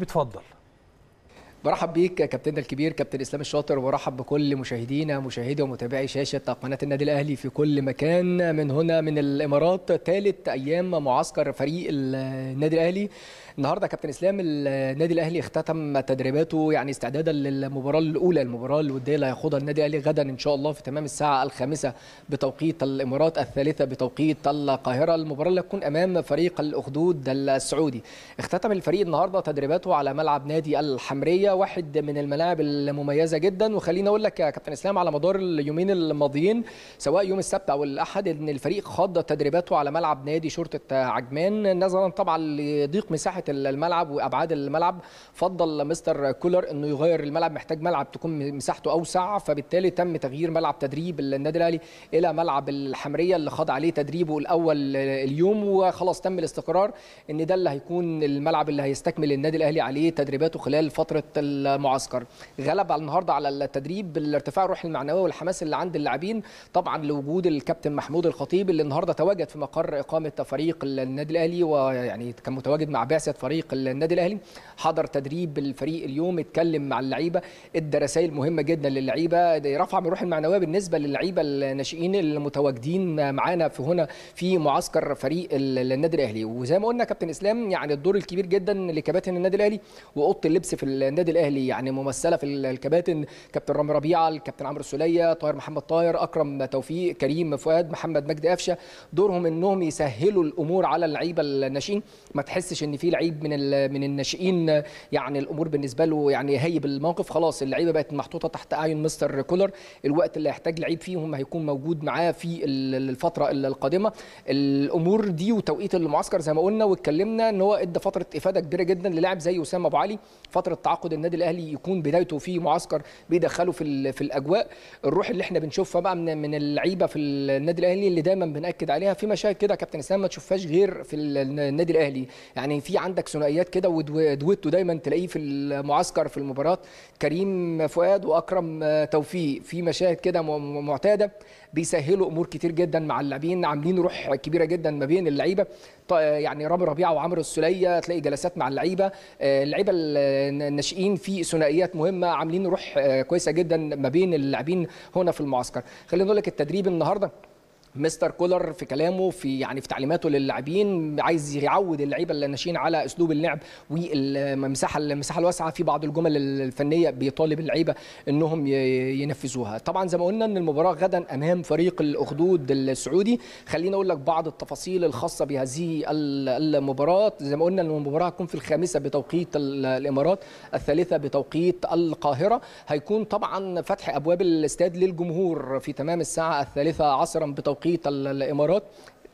بتفضل برحب بيك كابتن الكبير كابتن اسلام الشاطر وبرحب بكل مشاهدينا مشاهدي ومتابعي شاشه قناه النادي الاهلي في كل مكان من هنا من الامارات ثالث ايام معسكر فريق النادي الاهلي النهارده كابتن اسلام النادي الاهلي اختتم تدريباته يعني استعدادا للمباراه الاولى المباراه الوديه اللي هيخوضها النادي الاهلي غدا ان شاء الله في تمام الساعه الخامسه بتوقيت الامارات الثالثه بتوقيت القاهره المباراه اللي هتكون امام فريق الاخدود السعودي اختتم الفريق النهارده تدريباته على ملعب نادي الحمريه واحد من الملاعب المميزه جدا وخليني اقول لك يا كابتن اسلام على مدار اليومين الماضيين سواء يوم السبت او الاحد ان الفريق خاض تدريباته على ملعب نادي شرطه عجمان نظرا طبعا لضيق مساحه مساحه الملعب وابعاد الملعب فضل مستر كولر انه يغير الملعب محتاج ملعب تكون مساحته اوسع فبالتالي تم تغيير ملعب تدريب النادي الاهلي الى ملعب الحمريه اللي خاض عليه تدريبه الاول اليوم وخلاص تم الاستقرار ان ده اللي هيكون الملعب اللي هيستكمل النادي الاهلي عليه تدريباته خلال فتره المعسكر غلب على النهارده على التدريب بالارتفاع الروح المعنوي والحماس اللي عند اللاعبين طبعا لوجود الكابتن محمود الخطيب اللي النهارده تواجد في مقر اقامه فريق النادي الاهلي ويعني كان متواجد مع بعثه مؤسسه فريق النادي الاهلي حضر تدريب الفريق اليوم اتكلم مع اللعيبه ادى رسائل مهمه جدا للعيبه رفع من الروح المعنويه بالنسبه للعيبه الناشئين المتواجدين معانا في هنا في معسكر فريق النادي الاهلي وزي ما قلنا كابتن اسلام يعني الدور الكبير جدا لكباتن النادي الاهلي واوضه اللبس في النادي الاهلي يعني ممثله في الكباتن كابتن رامي ربيعه الكابتن عمرو السوليه طاهر محمد طاهر اكرم توفيق كريم فؤاد محمد مجدي قفشه دورهم انهم يسهلوا الامور على اللعيبه الناشئين ما تحسش ان في اللعيب من من الناشئين يعني الامور بالنسبه له يعني هيب الموقف خلاص اللعيبه بقت محطوطه تحت اعين مستر كولر الوقت اللي هيحتاج لعيب فيهم هيكون موجود معاه في الفتره القادمه الامور دي وتوقيت المعسكر زي ما قلنا واتكلمنا ان هو ادى فتره افاده كبيره جدا للاعب زي اسامه ابو علي فتره تعاقد النادي الاهلي يكون بدايته في معسكر بيدخله في في الاجواء الروح اللي احنا بنشوفها بقى من من اللعيبه في النادي الاهلي اللي دايما بناكد عليها في مشاهد كده كابتن اسامه ما تشوفهاش غير في النادي الاهلي يعني في عن عندك ثنائيات كده ودويتو دايما تلاقيه في المعسكر في المباراه كريم فؤاد واكرم آه، توفيق في مشاهد كده معتاده بيسهلوا امور كتير جدا مع اللاعبين عاملين روح كبيره جدا ما بين اللعيبه يعني رامي ربيعه وعمرو السليه تلاقي جلسات مع اللعيبه آه، اللعيبه الناشئين في ثنائيات مهمه عاملين روح آه، كويسه جدا ما بين اللاعبين هنا في المعسكر خلينا نقول لك التدريب النهارده مستر كولر في كلامه في يعني في تعليماته للاعبين عايز يعود اللعيبه الناشئين على اسلوب اللعب والمساحه المساحه الواسعه في بعض الجمل الفنيه بيطالب اللعيبه انهم ينفذوها طبعا زي ما قلنا ان المباراه غدا امام فريق الاخدود السعودي خلينا اقول لك بعض التفاصيل الخاصه بهذه المباراه زي ما قلنا ان المباراه هتكون في الخامسه بتوقيت الامارات الثالثه بتوقيت القاهره هيكون طبعا فتح ابواب الاستاد للجمهور في تمام الساعه الثالثه عصرا بتوقيت توقيت الامارات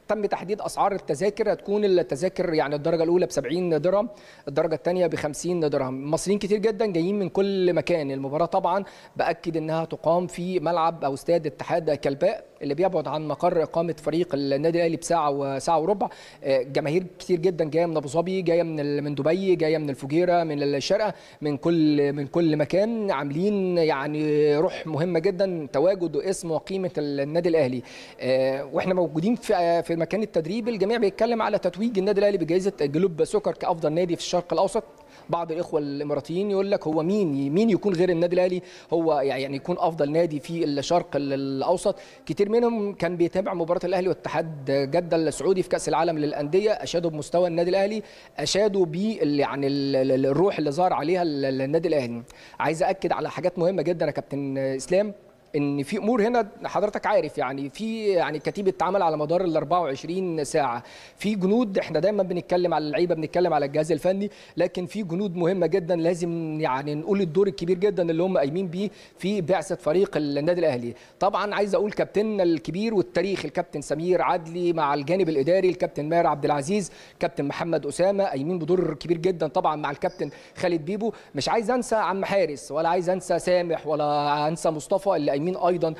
تم تحديد اسعار التذاكر هتكون التذاكر يعني الدرجه الاولى ب 70 درهم الدرجه الثانيه ب 50 درهم مصريين كتير جدا جايين من كل مكان المباراه طبعا باكد انها تقام في ملعب او استاد اتحاد كلباء اللي بيبعد عن مقر اقامه فريق النادي الاهلي بساعه وساعه وربع آه، جماهير كتير جدا جايه من ابو ظبي جايه من من دبي جايه من الفجيره من الشرقه من كل من كل مكان عاملين يعني روح مهمه جدا تواجد واسم وقيمه النادي الاهلي آه، واحنا موجودين في مكان التدريب الجميع بيتكلم على تتويج النادي الاهلي بجائزه جلوب سكر كافضل نادي في الشرق الاوسط بعض الاخوه الاماراتيين يقول لك هو مين مين يكون غير النادي الاهلي هو يعني, يعني يكون افضل نادي في الشرق الاوسط كتير منهم كان بيتابع مباراه الاهلي واتحاد جده السعودي في كاس العالم للانديه اشادوا بمستوى النادي الاهلي اشادوا ب يعني الروح اللي ظهر عليها النادي الاهلي عايز اكد على حاجات مهمه جدا يا كابتن اسلام ان في امور هنا حضرتك عارف يعني في يعني كتيبه اتعمل على مدار ال 24 ساعه في جنود احنا دايما بنتكلم على اللعيبه بنتكلم على الجهاز الفني لكن في جنود مهمه جدا لازم يعني نقول الدور الكبير جدا اللي هم قايمين بيه في بعثه فريق النادي الاهلي طبعا عايز اقول كابتننا الكبير والتاريخ الكابتن سمير عدلي مع الجانب الاداري الكابتن ماهر عبد العزيز كابتن محمد اسامه قايمين بدور كبير جدا طبعا مع الكابتن خالد بيبو مش عايز انسى عم حارس ولا عايز انسى سامح ولا انسى مصطفى اللي قايمين ايمين ايضا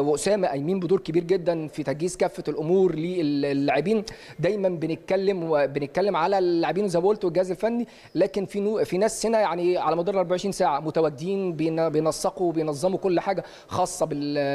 واسامه ايمين بدور كبير جدا في تجهيز كافه الامور للاعبين دايما بنتكلم بنتكلم على اللاعبين زي ما قلت والجهاز الفني لكن في في ناس هنا يعني على مدار 24 ساعه متواجدين بينسقوا وبينظموا كل حاجه خاصه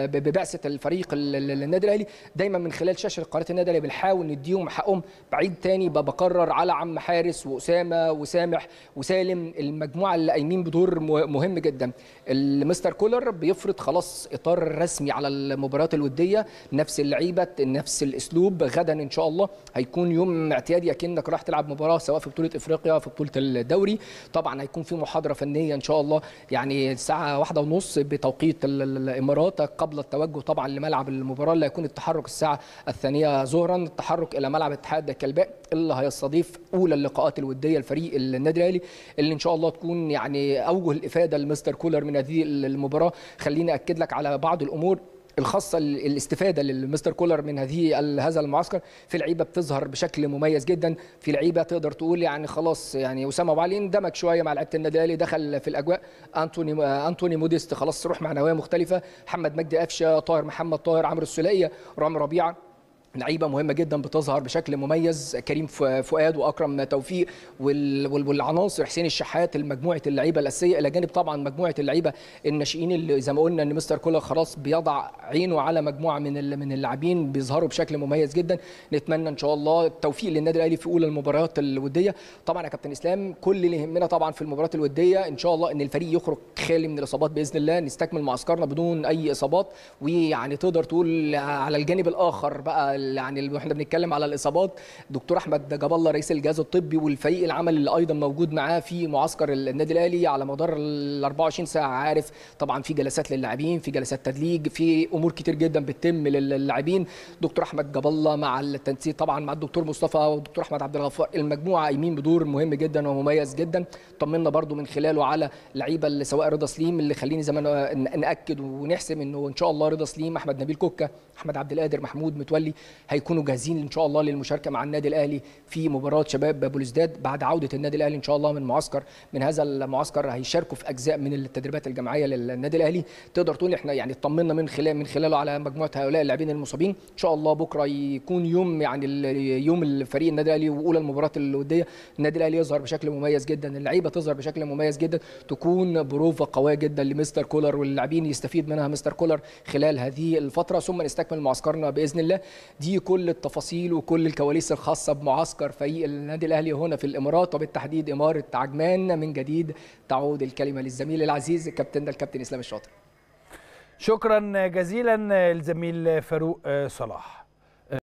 ببعثه الفريق النادي الاهلي دايما من خلال شاشه قناه النادي الاهلي بنحاول نديهم حقهم بعيد تاني بكرر على عم حارس واسامه وسامح وسالم المجموعه اللي قايمين بدور مهم جدا المستر كولر بيفرض خلاص خلاص اطار رسمي على المباريات الوديه نفس اللعيبه نفس الاسلوب غدا ان شاء الله هيكون يوم اعتيادي اكنك راح تلعب مباراه سواء في بطوله افريقيا في بطوله الدوري طبعا هيكون في محاضره فنيه ان شاء الله يعني الساعه واحدة ونص بتوقيت الامارات قبل التوجه طبعا لملعب المباراه اللي هيكون التحرك الساعه الثانيه ظهرا التحرك الى ملعب اتحاد الكلباء اللي هيستضيف اولى اللقاءات الوديه لفريق النادي الاهلي اللي ان شاء الله تكون يعني اوجه الافاده لمستر كولر من هذه المباراه خلينا اكد لك على بعض الامور الخاصه الاستفاده للمستر كولر من هذه هذا المعسكر في لعيبه بتظهر بشكل مميز جدا في لعيبه تقدر تقول يعني خلاص يعني اسامه ابو علي اندمج شويه مع لعيبه النادي الاهلي دخل في الاجواء انتوني انتوني موديست خلاص روح معنويه مختلفه محمد مجدي قفشه طاهر محمد طاهر عمرو السوليه رامي ربيعه لعيبه مهمه جدا بتظهر بشكل مميز كريم فؤاد واكرم توفيق والعناصر حسين الشحات مجموعه اللعيبه الاساسيه الى جانب طبعا مجموعه اللعيبه الناشئين اللي زي ما قلنا ان مستر كولر خلاص بيضع عينه على مجموعه من من اللاعبين بيظهروا بشكل مميز جدا نتمنى ان شاء الله التوفيق للنادي الاهلي في اولى المباريات الوديه طبعا يا كابتن اسلام كل اللي يهمنا طبعا في المباريات الوديه ان شاء الله ان الفريق يخرج خالي من الاصابات باذن الله نستكمل معسكرنا بدون اي اصابات ويعني تقدر تقول على الجانب الاخر بقى يعني واحنا بنتكلم على الاصابات دكتور احمد جاب الله رئيس الجهاز الطبي والفريق العمل اللي ايضا موجود معاه في معسكر النادي الاهلي على مدار ال 24 ساعه عارف طبعا في جلسات للاعبين في جلسات تدليج في امور كتير جدا بتتم للاعبين دكتور احمد جاب الله مع التنسيق طبعا مع الدكتور مصطفى والدكتور احمد عبد الغفار المجموعه قايمين بدور مهم جدا ومميز جدا طمنا برده من خلاله على لعيبه اللي سواء رضا سليم اللي خليني زي ما ناكد ونحسم انه ان شاء الله رضا سليم احمد نبيل كوكا احمد عبد القادر محمود متولي هيكونوا جاهزين ان شاء الله للمشاركه مع النادي الاهلي في مباراه شباب بلوزداد بعد عوده النادي الاهلي ان شاء الله من معسكر من هذا المعسكر هيشاركوا في اجزاء من التدريبات الجماعيه للنادي الاهلي تقدر تقول احنا يعني اطمنا من خلال من خلاله على مجموعه هؤلاء اللاعبين المصابين ان شاء الله بكره يكون يوم يعني يوم الفريق النادي الاهلي واولى المباراه الوديه النادي الاهلي يظهر بشكل مميز جدا اللعيبه تظهر بشكل مميز جدا تكون بروفه قويه جدا لمستر كولر واللاعبين يستفيد منها مستر كولر خلال هذه الفتره ثم نستكمل معسكرنا باذن الله دي دي كل التفاصيل وكل الكواليس الخاصه بمعسكر فريق النادي الاهلي هنا في الامارات وبالتحديد اماره عجمان من جديد تعود الكلمه للزميل العزيز كابتننا الكابتن اسلام الشاطر شكرا جزيلا الزميل فاروق صلاح